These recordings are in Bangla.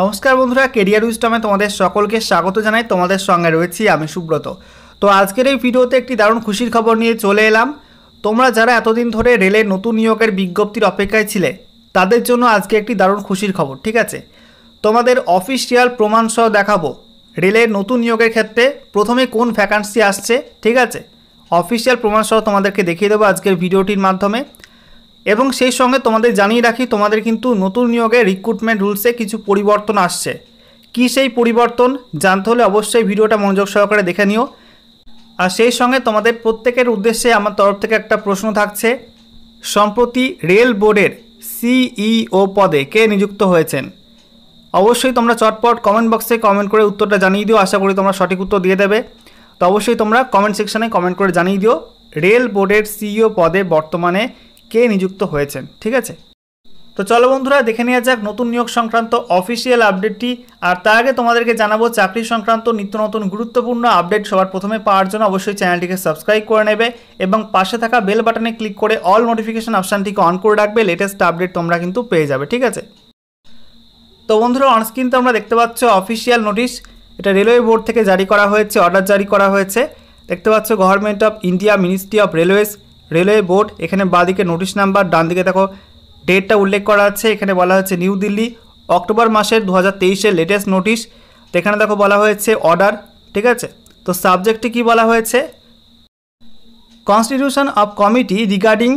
নমস্কার বন্ধুরা কেরিয়ার উইস্টমে তোমাদের সকলকে স্বাগত জানাই তোমাদের সঙ্গে রয়েছি আমি সুব্রত তো আজকের এই ভিডিওতে একটি দারুণ খুশির খবর নিয়ে চলে এলাম তোমরা যারা এতদিন ধরে রেলের নতুন নিয়োগের বিজ্ঞপ্তির অপেক্ষায় ছিলে তাদের জন্য আজকে একটি দারুণ খুশির খবর ঠিক আছে তোমাদের অফিসিয়াল প্রমাণসহ দেখাবো রেলের নতুন নিয়োগের ক্ষেত্রে প্রথমে কোন ভ্যাকান্সি আসছে ঠিক আছে অফিসিয়াল প্রমাণসহ তোমাদেরকে দেখিয়ে দেবো আজকের ভিডিওটির মাধ্যমে এবং সেই সঙ্গে তোমাদের জানিয়ে রাখি তোমাদের কিন্তু নতুন নিয়োগে রিক্রুটমেন্ট রুলসে কিছু পরিবর্তন আসছে কি সেই পরিবর্তন জানতে হলে অবশ্যই ভিডিওটা মনোযোগ সহকারে দেখে নিও আর সেই সঙ্গে তোমাদের প্রত্যেকের উদ্দেশ্যে আমার তরফ থেকে একটা প্রশ্ন থাকছে সম্প্রতি রেল বোর্ডের সিইও পদে কে নিযুক্ত হয়েছেন অবশ্যই তোমরা চটপট কমেন্ট বক্সে কমেন্ট করে উত্তরটা জানিয়ে দিও আশা করি তোমরা সঠিক উত্তর দিয়ে দেবে তো অবশ্যই তোমরা কমেন্ট সেকশানে কমেন্ট করে জানিয়ে দিও রেল বোর্ডের সিইও পদে বর্তমানে কে নিযুক্ত হয়েছেন ঠিক আছে তো চলো বন্ধুরা দেখে নেওয়া যাক নতুন নিয়োগ সংক্রান্ত অফিসিয়াল আপডেটটি আর তার আগে তোমাদেরকে জানাবো চাকরি সংক্রান্ত নিত্য নতুন গুরুত্বপূর্ণ আপডেট সবার প্রথমে পাওয়ার জন্য অবশ্যই চ্যানেলটিকে সাবস্ক্রাইব করে নেবে এবং পাশে থাকা বেল বাটনে ক্লিক করে অল নোটিফিকেশান অপশানটিকে অন করে রাখবে লেটেস্ট আপডেট তোমরা কিন্তু পেয়ে যাবে ঠিক আছে তো বন্ধুরা অনস্ক্রিন আমরা দেখতে পাচ্ছ অফিসিয়াল নোটিশ এটা রেলওয়ে বোর্ড থেকে জারি করা হয়েছে অর্ডার জারি করা হয়েছে দেখতে পাচ্ছ government of India ministry of railways railway board এখানে বাঁদিকে নোটিশ নাম্বার ডান দিকে দেখো ডেটটা উল্লেখ করা আছে এখানে বলা হয়েছে নিউ দিল্লি অক্টোবর মাসের দু হাজার লেটেস্ট নোটিশ এখানে দেখো বলা হয়েছে অর্ডার ঠিক আছে তো সাবজেক্টে কি বলা হয়েছে constitution of committee regarding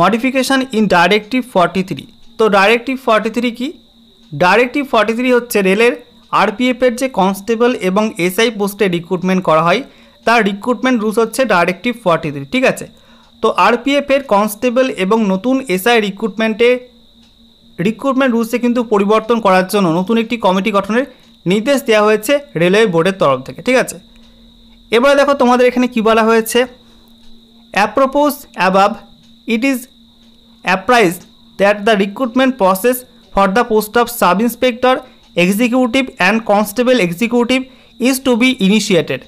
modification in directive forty three তো ডাইরেক্টিভ ফর্টি থ্রি কী ডাইরেক্টিভ ফর্টি থ্রি হচ্ছে রেলের আরপিএফের যে কনস্টেবল এবং এসআই পোস্টে রিক্রুটমেন্ট করা হয় তার রিক্রুটমেন্ট রুলস হচ্ছে ডাইরেক্টিভ ফর্টি থ্রি ঠিক আছে তো আরপিএফের কনস্টেবল এবং নতুন এসআই রিক্রুটমেন্টে রিক্রুটমেন্ট রুলসে কিন্তু পরিবর্তন করার জন্য নতুন একটি কমিটি গঠনের নির্দেশ দেওয়া হয়েছে রেলওয়ে বোর্ডের তরফ থেকে ঠিক আছে এবারে দেখো তোমাদের এখানে কী বলা হয়েছে apropos above it is apprise that the recruitment process for the post of sub inspector executive and constable executive is to be initiated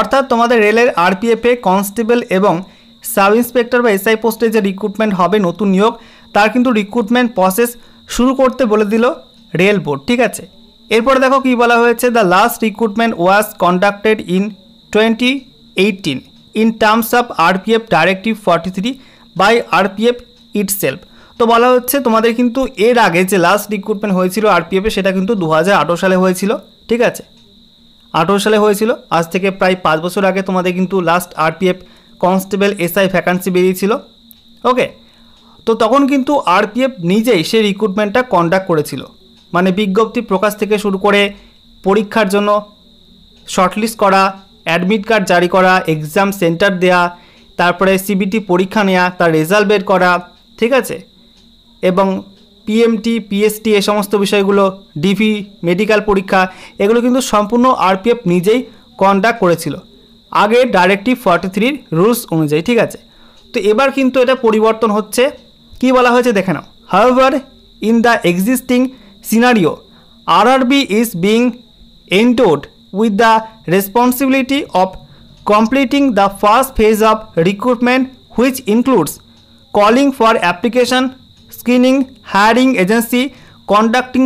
অর্থাৎ তোমাদের রেলের আরপিএফে কনস্টেবল এবং সাব ইন্সপেক্টর বা এসআই পোস্টে যে রিক্রুটমেন্ট হবে নতুন নিয়োগ তার কিন্তু রিক্রুটমেন্ট প্রসেস শুরু করতে বলে দিল রেল বোর্ড ঠিক আছে এরপরে দেখো কি বলা হয়েছে the last recruitment was conducted in twenty eighteen in terms of RPF directive forty three by RPF self তো বলা হচ্ছে তোমাদের কিন্তু এর আগে যে লাস্ট রিক্রুটমেন্ট হয়েছিল আরপিএফে সেটা কিন্তু দু সালে হয়েছিল ঠিক আছে আঠেরো সালে হয়েছিল আজ থেকে প্রায় পাঁচ বছর আগে তোমাদের কিন্তু last RPF constable SI vacancy বেরিয়েছিল ওকে তো তখন কিন্তু আরপিএফ নিজেই সেই রিক্রুটমেন্টটা কন্ডাক্ট করেছিল মানে বিজ্ঞপ্তি প্রকাশ থেকে শুরু করে পরীক্ষার জন্য শর্টলিস্ট করা অ্যাডমিট কার্ড জারি করা এক্সাম সেন্টার দেয়া তারপরে সিবিটি পরীক্ষা নেওয়া তার রেজাল্ট বের করা ঠিক আছে এবং পিএমটি পিএসটি এ সমস্ত বিষয়গুলো ডিভি মেডিকেল পরীক্ষা এগুলো কিন্তু সম্পূর্ণ আরপিএফ নিজেই কন্ডাক্ট করেছিল আগে ডাইরেক্টিভ ফর্টি থ্রির রুলস অনুযায়ী ঠিক আছে তো এবার কিন্তু এটা পরিবর্তন হচ্ছে কি বলা হয়েছে দেখে নাও however in the existing scenario R B is being এন্টোড with the responsibility of completing the first phase of recruitment which includes calling for application screening hiring agency conducting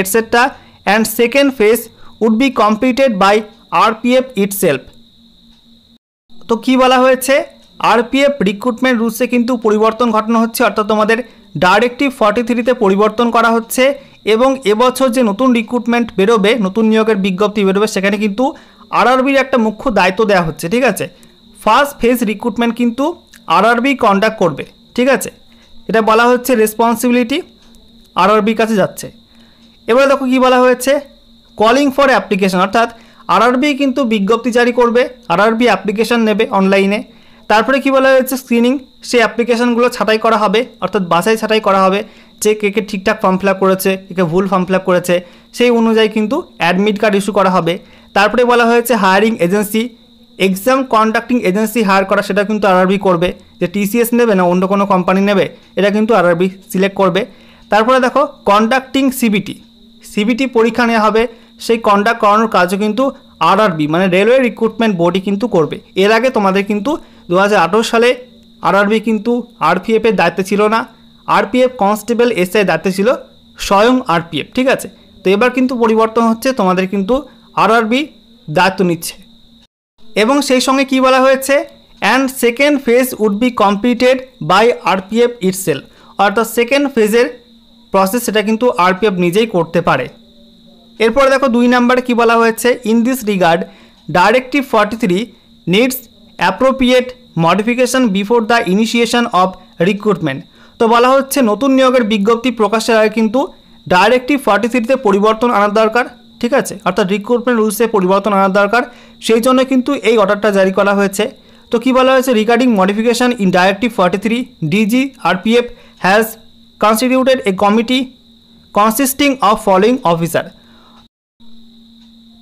etcetera and second phase would be completed by R P F itself তো কি বলা হয়েছে আরপিএফ রিক্রুটমেন্ট রুলসে কিন্তু পরিবর্তন ঘটানো হচ্ছে অর্থাৎ তোমাদের ডাইরেক্টিভ ফর্টি থ্রিতে পরিবর্তন করা হচ্ছে এবং এবছর যে নতুন রিক্রুটমেন্ট বেরোবে নতুন নিয়োগের বিজ্ঞপ্তি বেরোবে সেখানে কিন্তু আরআরবির একটা মুখ্য দায়িত্ব দেওয়া হচ্ছে ঠিক আছে ফার্স্ট ফেজ রিক্রুটমেন্ট কিন্তু আরআরবি কন্ডাক্ট করবে ঠিক আছে এটা বলা হচ্ছে রেসপন্সিবিলিটি আরআরবির কাছে যাচ্ছে এবারে দেখো কি বলা হয়েছে কলিং ফর অ্যাপ্লিকেশন অর্থাৎ আরআরবি কিন্তু বিজ্ঞপ্তি জারি করবে আরআরবি অ্যাপ্লিকেশান নেবে অনলাইনে তারপরে কি বলা হয়েছে স্ক্রিনিং সেই অ্যাপ্লিকেশানগুলো ছাঁটাই করা হবে অর্থাৎ বাসায় ছাঁটাই করা হবে যে কে কে ঠিকঠাক ফর্ম ফিল করেছে কে ভুল ফর্ম ফিল করেছে সেই অনুযায়ী কিন্তু অ্যাডমিট কার্ড ইস্যু করা হবে তারপরে বলা হয়েছে hiring agency exam conducting agency hire করা সেটা কিন্তু আরআরবি করবে যে টিসিএস নেবে না অন্য কোনো কোম্পানি নেবে এটা কিন্তু আরআরবি সিলেক্ট করবে তারপরে দেখো কন্ডাক্টিং সিবিটি সিবিটি পরীক্ষা নেওয়া হবে সেই কন্ডাক্ট করানোর কাজও কিন্তু আরআরবি মানে রেলওয়ে রিক্রুটমেন্ট বোর্ডই কিন্তু করবে এর আগে তোমাদের কিন্তু দু সালে আরআরবি কিন্তু আরপিএফের দায়িত্বে ছিল না আরপিএফ কনস্টেবল এসআই দায়িত্বে ছিল স্বয়ং আরপিএফ ঠিক আছে তো এবার কিন্তু পরিবর্তন হচ্ছে তোমাদের কিন্তু আরআরবি দায়িত্ব নিচ্ছে এবং সেই সঙ্গে কি বলা হয়েছে and second phase would be completed by RPF itself অর্থাৎ সেকেন্ড ফেজের প্রসেস সেটা কিন্তু আরপিএফ নিজেই করতে পারে এরপর দেখো দুই নাম্বারে কী বলা হয়েছে in this regard directive forty three needs appropriate modification before the initiation of recruitment তো বলা হচ্ছে নতুন নিয়োগের বিজ্ঞপ্তি প্রকাশের আগে কিন্তু ডাইরেক্টিভ ফর্টি থ্রিতে পরিবর্তন আনার দরকার ঠিক আছে অর্থাৎ রিক্রুটমেন্ট রুলসে পরিবর্তন আনার দরকার সেই জন্য কিন্তু এই অর্ডারটা জারি করা হয়েছে তো কী বলা হয়েছে regarding modification in directive forty three DG RPF has constituted a committee consisting of following officer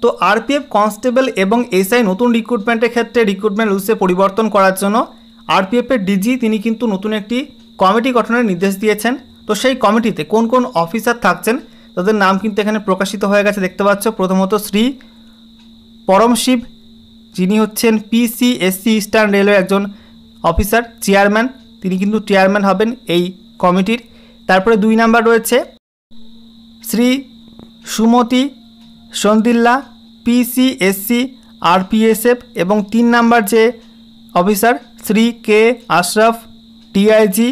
তো আরপিএফ কনস্টেবল এবং এসআই নতুন রিক্রুটমেন্টের ক্ষেত্রে রিক্রুটমেন্ট রুলসে পরিবর্তন করার জন্য আরপিএফের ডিজি তিনি কিন্তু নতুন একটি কমিটি গঠনের নির্দেশ দিয়েছেন তো সেই কমিটিতে কোন কোন অফিসার থাকছেন তাদের নাম কিন্তু এখানে প্রকাশিত হয়ে গেছে দেখতে পাচ্ছ প্রথমত শ্রী পরম শিব যিনি হচ্ছেন পিসিএসসি ইস্টার্ন রেলওয়ে একজন অফিসার চেয়ারম্যান তিনি কিন্তু চেয়ারম্যান হবেন এই কমিটির তারপরে দুই নাম্বার রয়েছে শ্রী সুমতি সন্দিল্লা পিসিএসসি আরপিএসএফ এবং তিন নাম্বার যে officer Shri K Ashraf DIG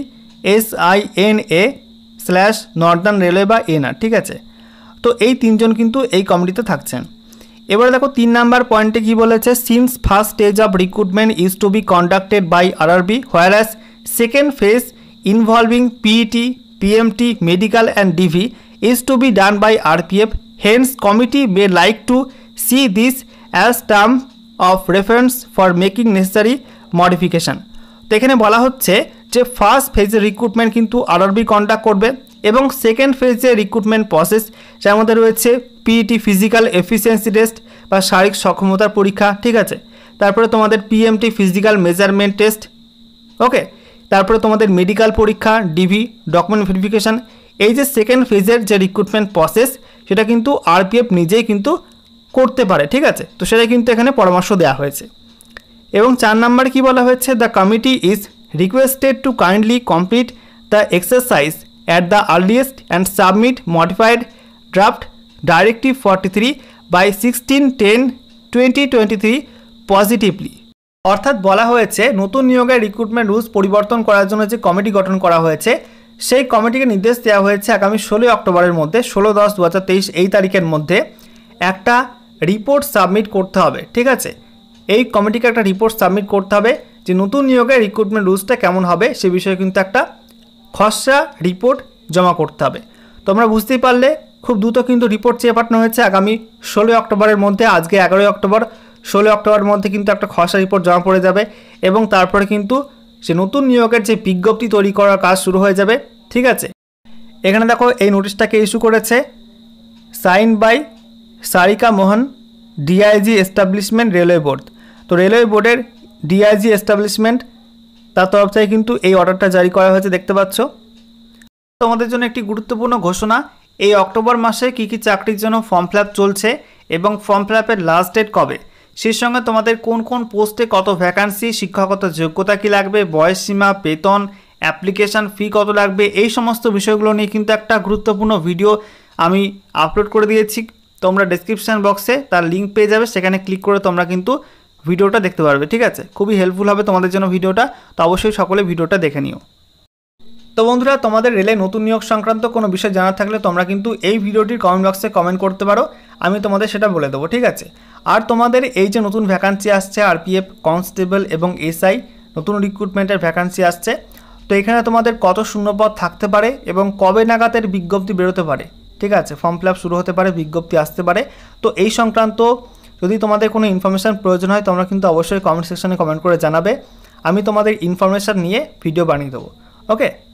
S I N A slash northern railway বা এনআর ঠিক আছে তো এই তিনজন কিন্তু এই কমিটিতে থাকছেন এবারে দেখো তিন নাম্বার পয়েন্টে কি বলেছে since first stage of recruitment is to be conducted by RRB whereas second phase involving PET PMT medical and DV is to be done by RPF hence committee may like to See this as term of reference for making necessary modification তো এখানে বলা হচ্ছে যে ফার্স্ট ফেজের রিক্রুটমেন্ট কিন্তু আরআরবি কন্ডাক্ট করবে এবং সেকেন্ড ফেজে রিক্রুটমেন্ট প্রসেস যার মধ্যে রয়েছে পিইটি ফিজিক্যাল এফিসিয়েন্সি টেস্ট বা শারীরিক সক্ষমতার পরীক্ষা ঠিক আছে তারপরে তোমাদের PMT physical measurement test okay তারপরে তোমাদের মেডিকেল পরীক্ষা ডিভি ডকুমেন্ট ভেরিফিকেশান এই যে সেকেন্ড ফেজের যে রিক্রুটমেন্ট প্রসেস সেটা কিন্তু আরপিএফ নিজেই কিন্তু করতে পারে ঠিক আছে তো সেটা কিন্তু এখানে পরামর্শ দেওয়া হয়েছে এবং চার নাম্বার কি বলা হয়েছে the committee is requested to kindly complete the exercise at the earliest and submit modified draft directive forty three by sixteen ten twenty twenty three positively অর্থাৎ বলা হয়েছে নতুন নিয়োগের রিক্রুটমেন্ট রুলস পরিবর্তন করার জন্য যে কমিটি গঠন করা হয়েছে সেই কমিটিকে নির্দেশ দেওয়া হয়েছে আগামী ষোলোই অক্টোবরের মধ্যে ষোলো দশ দু এই তারিখের মধ্যে একটা রিপোর্ট সাবমিট করতে হবে ঠিক আছে এই কমিটিকে একটা রিপোর্ট সাবমিট করতে হবে যে নতুন নিয়োগের রিক্রুটমেন্ট রুলসটা কেমন হবে সে বিষয়ে কিন্তু একটা খসড়া রিপোর্ট জমা করতে হবে তোমরা বুঝতেই পারলে খুব দ্রুত কিন্তু রিপোর্ট চেয়ে পাঠানো হয়েছে আগামী ষোলোই অক্টোবরের মধ্যে আজকে এগারোই অক্টোবর ষোলোই অক্টোবরের মধ্যে কিন্তু একটা খসড়া রিপোর্ট জমা পড়ে যাবে এবং তারপরে কিন্তু সে নতুন নিয়োগের যে বিজ্ঞপ্তি তৈরি করার কাজ শুরু হয়ে যাবে ঠিক আছে এখানে দেখো এই নোটিশটাকে ইস্যু করেছে sign by Sarika Mohan DIG establishment railway board তো রেলওয়ে বোর্ডের ডিআইজি এস্টাবলিশমেন্ট তার তরফ থেকে কিন্তু এই অর্ডারটা জারি করা হয়েছে দেখতে পাচ্ছ তোমাদের জন্য একটি গুরুত্বপূর্ণ ঘোষণা এই অক্টোবর মাসে কি কি চাকরির জন্য ফর্ম ফিল চলছে এবং ফর্ম ফিল লাস্ট ডেট কবে সেই সঙ্গে তোমাদের কোন কোন পোস্টে কত ভ্যাকান্সি শিক্ষাগত যোগ্যতা কি লাগবে বয়স সীমা বেতন অ্যাপ্লিকেশান ফি কত লাগবে এই সমস্ত বিষয়গুলো নিয়ে কিন্তু একটা গুরুত্বপূর্ণ ভিডিও আমি আপলোড করে দিয়েছি তোমরা ডেসক্রিপশান বক্সে তার লিঙ্ক পেয়ে যাবে সেখানে ক্লিক করে তোমরা কিন্তু ভিডিওটা দেখতে পারবে ঠিক আছে খুবই হেল্পফুল হবে তোমাদের জন্য ভিডিওটা তো অবশ্যই সকলে ভিডিওটা দেখে নিও তো বন্ধুরা তোমাদের রেলে নতুন নিয়োগ সংক্রান্ত কোনো বিষয় জানা থাকলে তোমরা কিন্তু এই ভিডিওটির কমেন্ট বক্সে কমেন্ট করতে পারো আমি তোমাদের সেটা বলে দেবো ঠিক আছে আর তোমাদের এই যে নতুন ভ্যাকান্সি আসছে আর পিএফ কনস্টেবল এবং এসআই নতুন রিক্রুটমেন্টের ভ্যাকান্সি আসছে তো এখানে তোমাদের কত শূন্যপদ থাকতে পারে এবং কবে নাগাতের বিজ্ঞপ্তি বেরোতে পারে ঠিক আছে ফর্ম ফিল শুরু হতে পারে বিজ্ঞপ্তি আসতে পারে তো এই সংক্রান্ত যদি তোমাদের কোনো ইনফরমেশান প্রয়োজন হয় তোমরা কিন্তু অবশ্যই কমেন্ট সেকশনে কমেন্ট করে জানাবে আমি তোমাদের ইনফরমেশান নিয়ে ভিডিও বানিয়ে দেবো ওকে